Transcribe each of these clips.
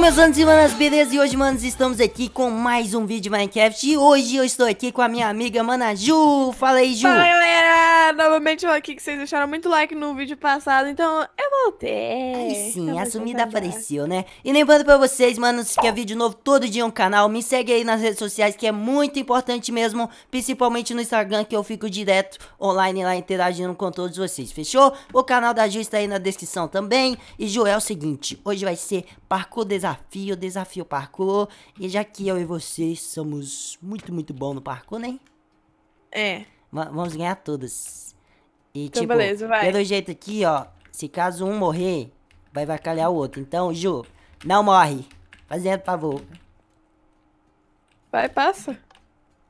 meus manos e manas, beleza? E hoje, manos, estamos aqui com mais um vídeo de Minecraft E hoje eu estou aqui com a minha amiga, Mana Ju Fala aí, Ju Fala, galera! novamente eu aqui que vocês deixaram muito like no vídeo passado, então eu voltei. Aí sim, a sumida apareceu, né? E lembrando pra vocês, mano, se quer vídeo novo todo dia no canal, me segue aí nas redes sociais, que é muito importante mesmo, principalmente no Instagram, que eu fico direto online lá interagindo com todos vocês, fechou? O canal da Ju está aí na descrição também. E Ju, é o seguinte, hoje vai ser parkour desafio, desafio parkour, e já que eu e vocês somos muito, muito bom no parkour, né? É. Vamos ganhar todas. E, então, tipo, beleza, pelo jeito aqui, ó, se caso um morrer, vai vacalhar o outro. Então, Ju, não morre. Fazendo favor. Vai, passa.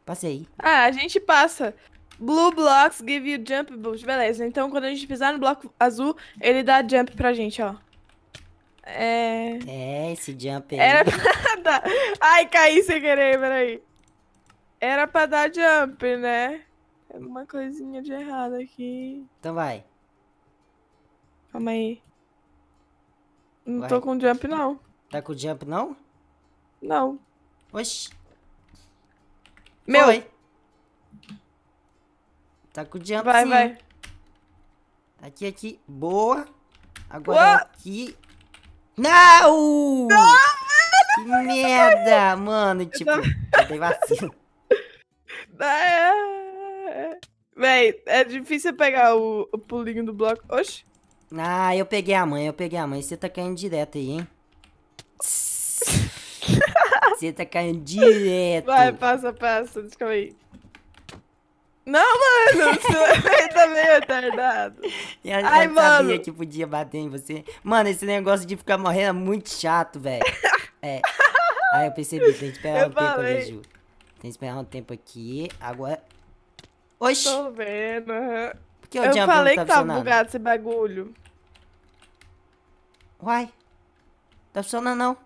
Passei. Ah, a gente passa. Blue blocks give you jump boost. Beleza, então quando a gente pisar no bloco azul, ele dá jump pra gente, ó. É... É, esse jump aí. Era pra dar... Ai, caí sem querer, peraí. Era pra dar jump, né? É uma coisinha de errado aqui. Então vai. Calma aí. Não vai. tô com jump, não. Tá com jump, não? Não. Oxi. Meu. Oi. Tá com jump, Vai, sim. vai. Aqui, aqui. Boa. Agora Uou. aqui. Não! Não, Que merda, mano. Tipo, eu, tava... eu vacilo. Véi, é difícil pegar o, o pulinho do bloco. Oxi. Ah, eu peguei a mãe, eu peguei a mãe. Você tá caindo direto aí, hein? Você tá caindo direto. Vai, passa, passa. Desculpa aí. Não, mano, você é tá meio retardado. Eu Ai, sabia mano. que podia bater em você. Mano, esse negócio de ficar morrendo é muito chato, velho. É. Aí eu percebi, tem que esperar eu um né, falei. tempo, Ju. Tem que esperar um tempo aqui. Agora Oxi. Tô vendo. Por que o Eu falei tá que tava bugado esse bagulho. Uai. Tá funcionando não.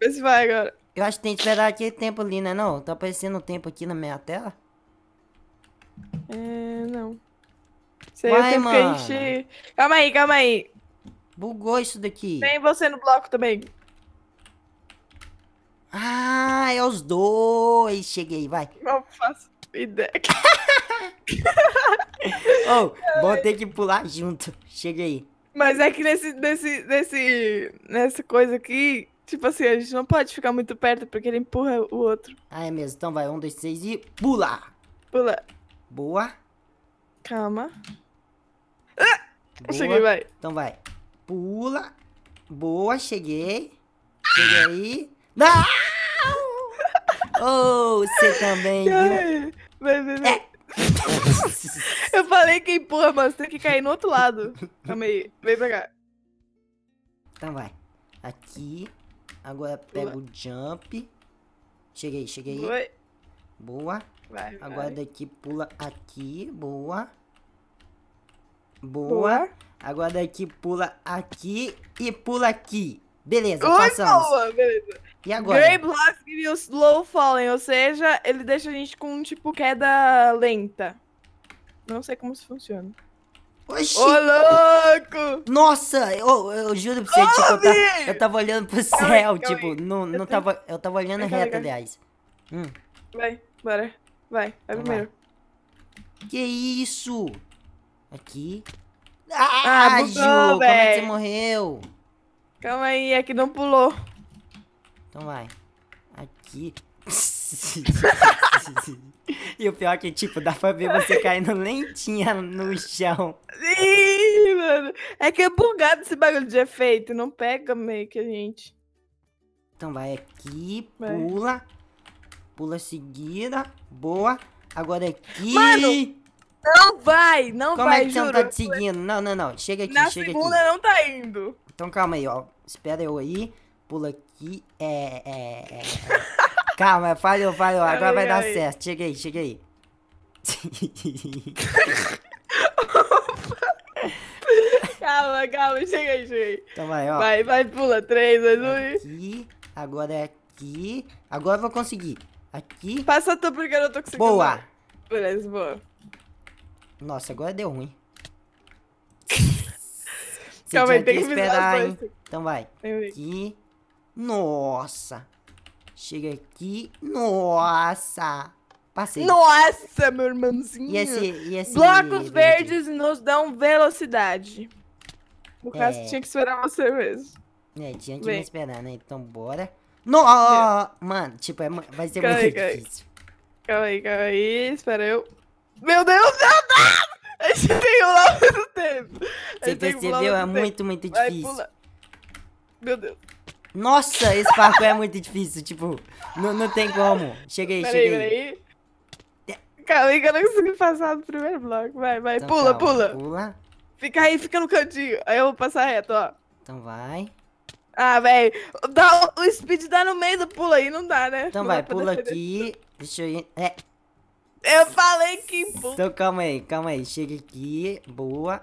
Vê se vai agora. Eu acho que tem que esperar aquele tempo ali, né não? Tá aparecendo o tempo aqui na minha tela? É, não. Sei Uai, mano. Calma aí, calma aí. Bugou isso daqui. Tem você no bloco também. Ah, é os dois. Cheguei, vai. Não faço ideia. oh, vou ter que pular junto. Chega aí. Mas é que nesse, nesse, nesse, nessa coisa aqui, tipo assim, a gente não pode ficar muito perto porque ele empurra o outro. Ah, é mesmo. Então vai, um, dois, três e pula. Pula. Boa. Calma. Ah! Boa. Cheguei, vai. Então vai. Pula. Boa, cheguei. Cheguei aí. Não! Oh, você também, viu? É. Eu falei que empurra, mano. Você tem que cair no outro lado. Calma aí. Vem pra cá. Então vai. Aqui. Agora pega o jump. Cheguei, cheguei. Foi. Boa. Vai, Agora vai. daqui pula aqui. Boa. Boa. Boa. Agora daqui pula aqui e pula aqui. Beleza, Oi, passamos. Boa, beleza. E agora? Grey Blossom e o Slow Falling, ou seja, ele deixa a gente com, tipo, queda lenta. Não sei como isso funciona. Oxi! Ô, louco! Nossa, eu, eu juro pra você, tipo, eu tava, eu tava olhando pro céu, calma, tipo, não, não eu tava, eu tava olhando vai, reto, vai, aliás. Hum. Vai, bora. Vai, vai primeiro. Que isso? Aqui. Ah, ah bugou, Ju, como é que você morreu? Calma aí, é que não pulou. Então vai. Aqui. e o pior é que, tipo, dá pra ver você caindo lentinha no chão. Ih, mano. É que é bugado esse bagulho de efeito. Não pega meio que a gente. Então vai aqui, vai. pula. Pula seguida. Boa. Agora aqui. Mano, não vai, não Como vai, Como é que você não tá te seguindo? Não, não, não. Chega aqui, Na chega aqui. Na segunda não tá indo. Então calma aí, ó. Espera eu aí pula aqui. É, é, é. Calma, falhou, falhou. Agora ai, vai dar certo. Chega aí, chega aí. calma, calma. Chega aí, chega aí. Então vai, ó. Vai, vai, pula. 3, 2, 1. Aqui. Agora é aqui. Agora eu vou conseguir. Aqui. Passa tu porque eu não tô conseguindo. Boa. Beleza, boa. Nossa, agora deu ruim. Calma aí, tem que esperar, hein? Então vai. Aqui. Nossa. Chega aqui. Nossa. Passei. Nossa, meu irmãozinho. E esse, e esse Blocos verde. verdes nos dão velocidade. No caso, é. tinha que esperar você mesmo. É, tinha que me esperar, né? Então, bora. No... É. Mano, tipo, é, vai ser calma muito aí, difícil. Calma aí, calma aí. Espera eu. Meu Deus, meu Deus! A gente tem que pular é do tempo. Você percebeu? É muito, muito difícil. Meu Deus. Nossa, esse parkour é muito difícil, tipo, não, não tem como. Cheguei, peraí, cheguei. Peraí, peraí. É. Calma aí que eu não consegui passar do primeiro bloco. Vai, vai, então, pula, calma, pula. Pula. Fica aí, fica no cantinho. Aí eu vou passar reto, ó. Então vai. Ah, velho. O speed dá no meio do pula aí, não dá, né? Então não vai, pula aqui. Dentro. Deixa eu ir. É. Eu falei que pula. Então calma aí, calma aí. Chega aqui. Boa.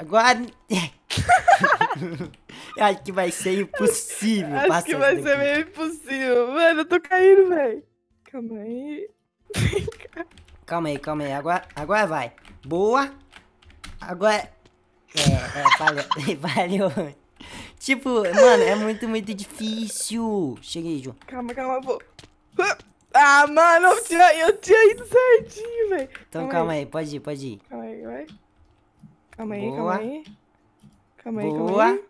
Agora. eu acho que vai ser impossível. Acho que vai daqui. ser meio impossível. Mano, eu tô caindo, velho. Calma aí. Vem cá. Calma aí, calma aí. Agora, agora vai. Boa. Agora. É, é, valeu. valeu. Tipo, mano, é muito, muito difícil. Cheguei, João. Calma, calma, vou. Ah, mano, eu tinha, eu tinha ido certinho, velho. Então calma, calma aí. aí. pode ir, pode ir. Calma aí, vai. Calma aí, Boa. calma aí. Calma aí, Boa. calma aí.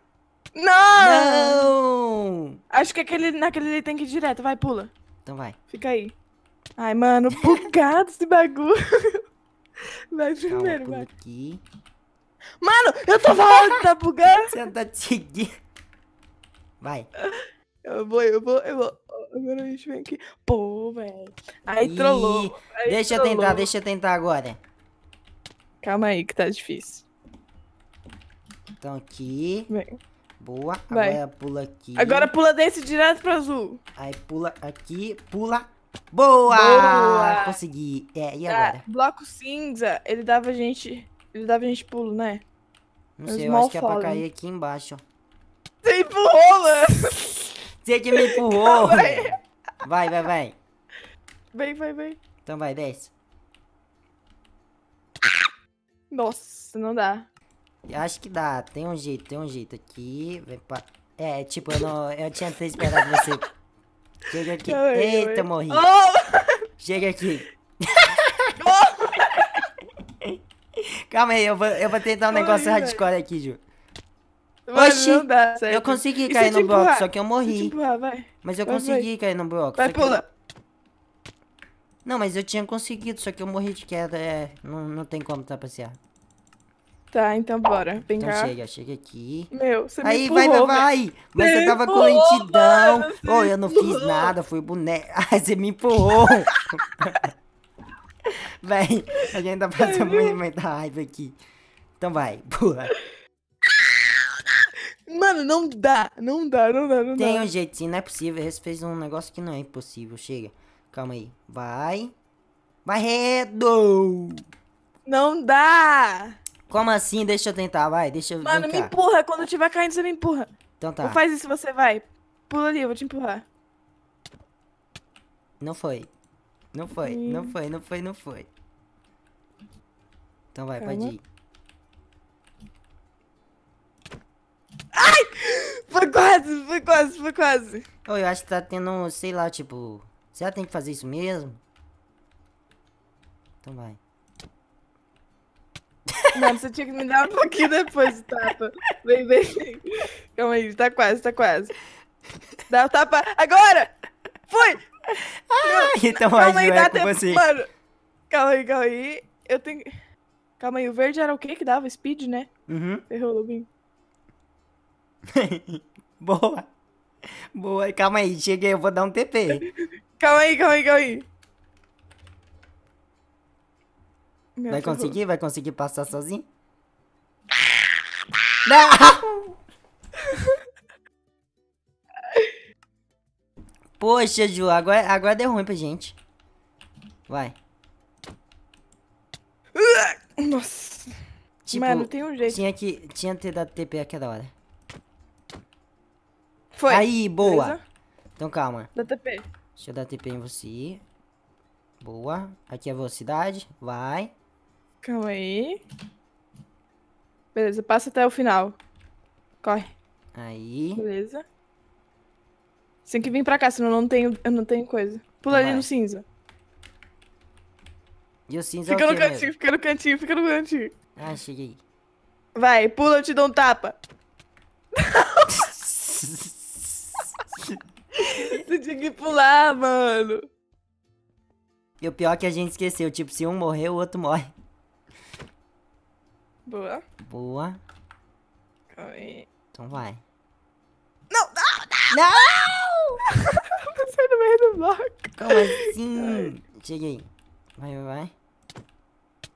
Não! Não! Acho que aquele, naquele ele tem que ir direto. Vai, pula. Então vai. Fica aí. Ai, mano, bugado esse bagulho. Vai primeiro, calma, vai. Aqui. Mano, eu tô falando que tá bugando. Você tá te Vai. Eu vou, eu vou, eu vou. Agora a gente vem aqui. Pô, velho. Aí trollou. deixa eu tentar, deixa eu tentar agora. Calma aí, que tá difícil. Então aqui. Boa. Vai. Agora pula aqui. Agora pula desse direto pro azul. Aí pula aqui, pula. Boa! Boa! Consegui. É, e ah, agora? bloco cinza, ele dava a gente. Ele dava a gente pulo, né? Não sei, eu acho que é falling. pra cair aqui embaixo. Você empurrou, mano! Né? Você que me empurrou! vai, vai, vai. Vem, vai, vem. Então vai, desce. Nossa, não dá. Eu acho que dá, tem um jeito, tem um jeito aqui. Vem pra... É, tipo, eu, não, eu tinha três esperado você. Chega aqui. Ai, Eita, eu. morri. Oh! Chega aqui. Oh! Calma aí, eu vou, eu vou tentar um negócio hardcore aqui, Ju. Mano, Oxi, dá, eu consegui cair no bloco, só que eu morri. Empurrar, mas eu vai, consegui vai. cair no bloco. Vai, pula. Eu... Não, mas eu tinha conseguido, só que eu morri de queda. É, não, não tem como trapacear. Tá, Tá, então bora. Vem então cá. chega, chega aqui. Meu, você Aí, me empurrou, vai, vai, vai. Mas eu tava empurrou, com lentidão. Mano, oh, eu não fiz nada, fui boneca. Ai, você me empurrou. Véi, a gente ainda tá passa muito, muita raiva aqui. Então vai, pula. Mano, não dá, não dá, não dá, não Tem dá. Tem um jeitinho, não é possível. você fez um negócio que não é impossível. Chega, calma aí. Vai. Vai, redo! Não dá! Como assim? Deixa eu tentar, vai, deixa eu. Mano, me empurra. Quando eu tiver caindo, você me empurra. Então tá. Ou faz isso você, vai. Pula ali, eu vou te empurrar. Não foi. Não foi, não foi, não foi, não foi. Então vai, Calma. pode ir. Ai! Foi quase, foi quase, foi quase. Oh, eu acho que tá tendo, sei lá, tipo... Será que tem que fazer isso mesmo? Então vai. Mano, você tinha que me dar um pouquinho depois do tapa. Vem, vem, vem. Calma aí, tá quase, tá quase. Dá o tapa agora! Foi! Ah, então calma aí, é dá tempo. Mano, calma aí, calma aí. Eu tenho. Calma aí, o verde era o que que dava? Speed, né? Uhum. Errou, Lubin. Boa. Boa, calma aí, cheguei, eu vou dar um TP. calma aí, calma aí, calma aí. Meu vai favor. conseguir? Vai conseguir passar sozinho? Não! Poxa, Ju, agora, agora deu ruim pra gente. Vai. Nossa. Tipo, Mano, tem um jeito. Tinha que, tinha que ter dado TP aquela hora. Foi. Aí, boa. Beleza? Então calma. Dá TP. Deixa eu dar TP em você. Boa. Aqui é a velocidade. Vai. Calma aí. Beleza, passa até o final. Corre. Aí. Beleza. Você tem que vir pra cá, senão eu não tenho, eu não tenho coisa. Pula tá ali no cinza. E o cinza Fica é o no cantinho, mesmo? fica no cantinho, fica no cantinho. Ah, cheguei. Vai, pula, eu te dou um tapa. Você tinha que pular, mano. E o pior é que a gente esqueceu, tipo, se um morrer, o outro morre. Boa. Boa. Calma aí. Então vai. Não, não, não! Não! eu no meio do bloco. Como assim? Ai. Cheguei. Vai, vai, vai.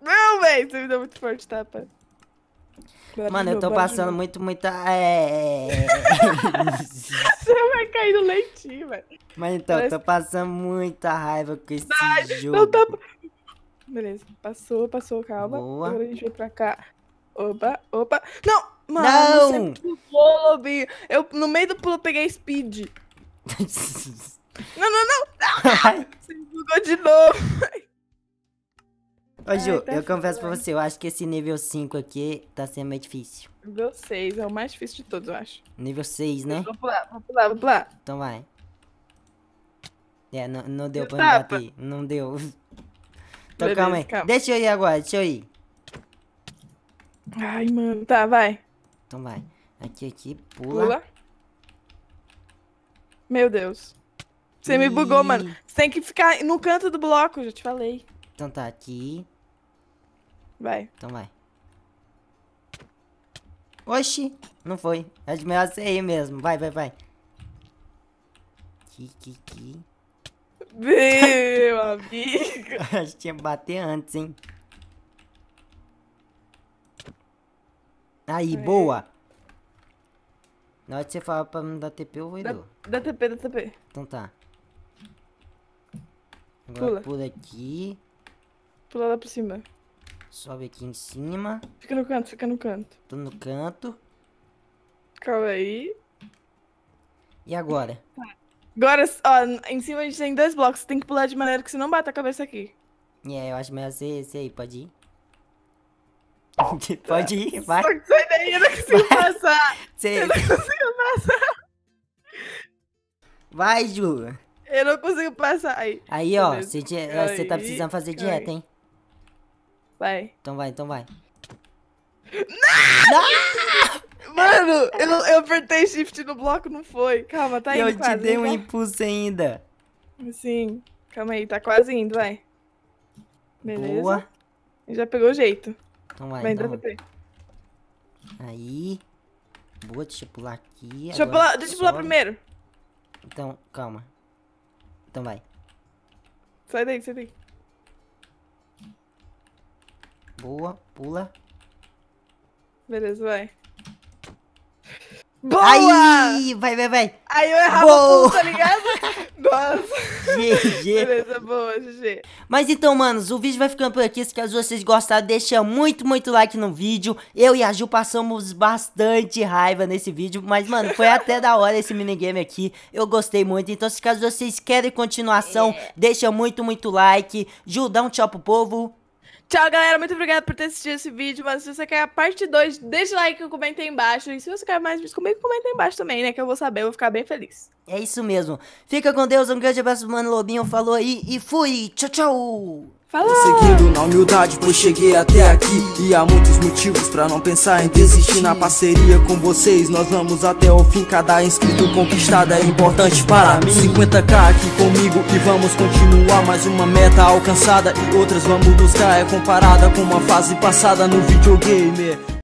Não, velho, você me deu muito forte tapa. Tá, mano, mano eu tô passando muito, muita. É... é, é. Você vai cair no leitinho, velho. Mas então, Parece... eu tô passando muita raiva com esse Ai, jogo. Não tá... Beleza, passou, passou, calma. Boa. Agora a gente vai pra cá. Opa, opa. Não! Mano, não! você pulou, Lobinho. Eu, no meio do pulo, peguei speed. não, não, não! não. você bugou de novo. Ô, Ju, Ai, tá eu confesso pra você, eu acho que esse nível 5 aqui tá sendo mais difícil. Nível 6 é o mais difícil de todos, eu acho. Nível 6, né? Vou pular, vou pular, vou pular. Então vai. É, não, não deu eu pra me bater. Não deu. Então Beleza, calma aí. Calma. Deixa eu ir agora, deixa eu ir. Ai, mano. Tá, vai. Então vai. Aqui, aqui, pula. Pula. Meu Deus. Você me bugou, mano. Você tem que ficar no canto do bloco, já te falei. Então tá, aqui. Vai. Então vai. Oxi, não foi. É de melhor ser aí mesmo. Vai, vai, vai. que que que Meu amigo. Acho que tinha que bater antes, hein. Aí, é. boa. Na hora que você falar pra não dar TP, eu vou dar. Dá TP, dá TP. Então tá. Agora pula. pula aqui. Pula lá pra cima. Sobe aqui em cima. Fica no canto, fica no canto. Tô no canto. Calma aí. E agora? Agora, ó, em cima a gente tem dois blocos. Você tem que pular de maneira que você não bata a cabeça aqui. É, eu acho melhor você, você pode ir. Pode ir, vai. Só que sai daí, eu não consigo vai. passar. Sei. Eu não consigo passar. Vai, Ju. Eu não consigo passar. Aí, aí ó, você tá precisando fazer Ai. dieta, hein? Vai. Então vai, então vai. Não! não! Mano, eu, eu apertei shift no bloco, não foi. Calma, tá eu indo Eu te dei um impulso ainda. Sim. Calma aí, tá quase indo, vai. Beleza. Boa. Já pegou o jeito. Então vai, Vai, então. entra Aí. Boa, deixa eu pular aqui. Deixa eu pular, deixa eu pular primeiro. Então, calma. Então vai. Sai daí, sai daí. Boa, pula. Beleza, vai. Boa! Aí, vai, vai, vai. Aí eu errava Boa! tudo, tá ligado? GG. Beleza, boa, GG. Mas então, manos, o vídeo vai ficando por aqui. Se caso vocês gostaram, deixa muito, muito like no vídeo. Eu e a Ju passamos bastante raiva nesse vídeo. Mas, mano, foi até da hora esse minigame aqui. Eu gostei muito. Então, se caso vocês querem continuação, é. deixa muito, muito like. Ju, dá um tchau pro povo. Tchau, galera. Muito obrigada por ter assistido esse vídeo. Mas se você quer a parte 2, deixa o like e comenta aí embaixo. E se você quer mais vídeos comigo, comenta aí embaixo também, né? Que eu vou saber, eu vou ficar bem feliz. É isso mesmo. Fica com Deus, um grande abraço, mano Lobinho. Falou aí e fui. Tchau, tchau. Falou. Seguindo na humildade, pois cheguei até aqui E há muitos motivos pra não pensar em desistir Na parceria com vocês, nós vamos até o fim Cada inscrito conquistado é importante para mim 50k aqui comigo e vamos continuar Mais uma meta alcançada e outras vamos buscar É comparada com uma fase passada no videogame